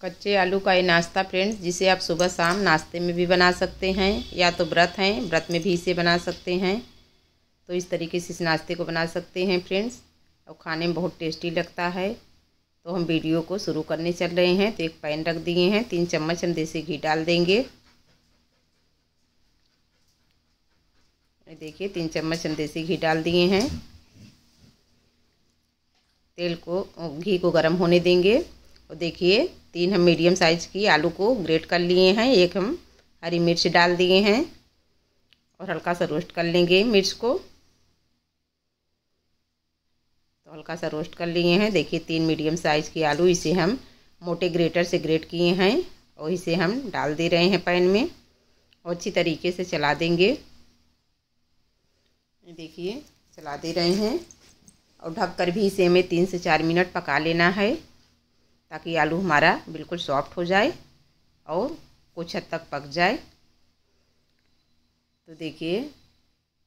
कच्चे आलू का ये नाश्ता फ्रेंड्स जिसे आप सुबह शाम नाश्ते में भी बना सकते हैं या तो व्रत हैं व्रत में भी इसे बना सकते हैं तो इस तरीके से इस नाश्ते को बना सकते हैं फ्रेंड्स और खाने में बहुत टेस्टी लगता है तो हम वीडियो को शुरू करने चल रहे हैं तो एक पैन रख दिए हैं तीन चम्मच हम देसी घी डाल देंगे देखिए तीन चम्मच हम देसी घी डाल दिए हैं तेल को घी को गर्म होने देंगे और देखिए तीन हम मीडियम साइज़ की आलू को ग्रेट कर लिए हैं एक हम हरी मिर्च डाल दिए हैं और हल्का सा रोस्ट कर लेंगे मिर्च को तो हल्का सा रोस्ट कर लिए हैं देखिए तीन मीडियम साइज़ की आलू इसे हम मोटे ग्रेटर से ग्रेट किए हैं और इसे हम डाल दे रहे हैं पैन में और अच्छी तरीके से चला देंगे देखिए चला दे रहे हैं और ढककर भी इसे हमें तीन से चार मिनट पका लेना है ताकि आलू हमारा बिल्कुल सॉफ्ट हो जाए और कुछ हद तक पक जाए तो देखिए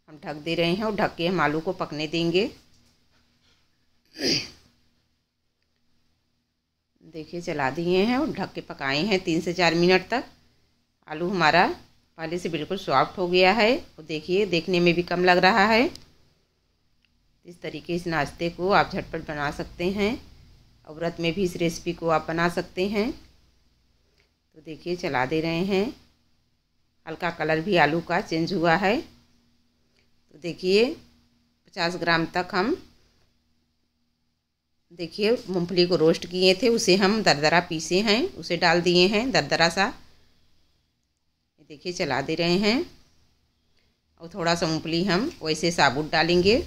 हम ढक दे रहे हैं और ढक के हम आलू को पकने देंगे देखिए चला दिए हैं और ढक के पकाए हैं तीन से चार मिनट तक आलू हमारा पहले से बिल्कुल सॉफ्ट हो गया है और देखिए देखने में भी कम लग रहा है इस तरीके इस नाश्ते को आप झटपट बना सकते हैं और व्रत में भी इस रेसिपी को आप बना सकते हैं तो देखिए चला दे रहे हैं हल्का कलर भी आलू का चेंज हुआ है तो देखिए पचास ग्राम तक हम देखिए मूंगफली को रोस्ट किए थे उसे हम दरदरा पीसे हैं उसे डाल दिए हैं दरदरा सा देखिए चला दे रहे हैं और थोड़ा सा मूंगफली हम वैसे साबुत डालेंगे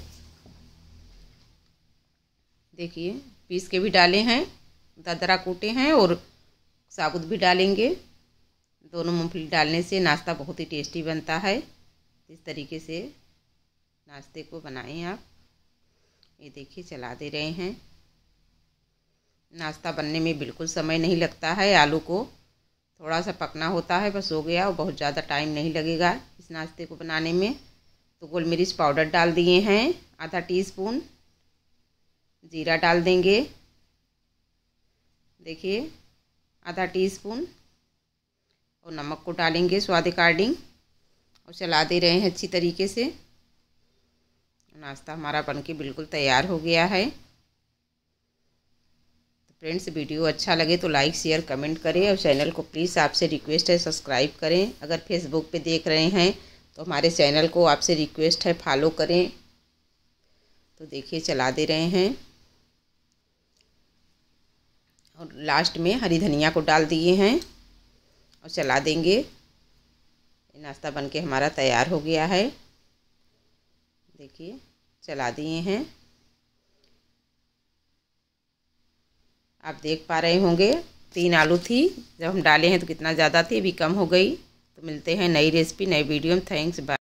देखिए पीस के भी डाले हैं ददरा कूटे हैं और साबुत भी डालेंगे दोनों मूँगफली डालने से नाश्ता बहुत ही टेस्टी बनता है इस तरीके से नाश्ते को बनाएं आप ये देखिए चला दे रहे हैं नाश्ता बनने में बिल्कुल समय नहीं लगता है आलू को थोड़ा सा पकना होता है बस हो गया और बहुत ज़्यादा टाइम नहीं लगेगा इस नाश्ते को बनाने में तो गोल मिर्च पाउडर डाल दिए हैं आधा टीस्पून जीरा डाल देंगे देखिए आधा टीस्पून और नमक को डालेंगे स्वाद अकॉर्डिंग और चला दे रहे हैं अच्छी तरीके से नाश्ता हमारा बनके बिल्कुल तैयार हो गया है तो फ्रेंड्स वीडियो अच्छा लगे तो लाइक शेयर कमेंट करें और चैनल को प्लीज़ आपसे रिक्वेस्ट है सब्सक्राइब करें अगर फेसबुक पे देख रहे हैं तो हमारे चैनल को आपसे रिक्वेस्ट है फॉलो करें तो देखिए चला दे रहे हैं और लास्ट में हरी धनिया को डाल दिए हैं और चला देंगे नाश्ता बनके हमारा तैयार हो गया है देखिए चला दिए हैं आप देख पा रहे होंगे तीन आलू थी जब हम डाले हैं तो कितना ज़्यादा थी अभी कम हो गई तो मिलते हैं नई रेसिपी नई वीडियो में थैंक्स बाय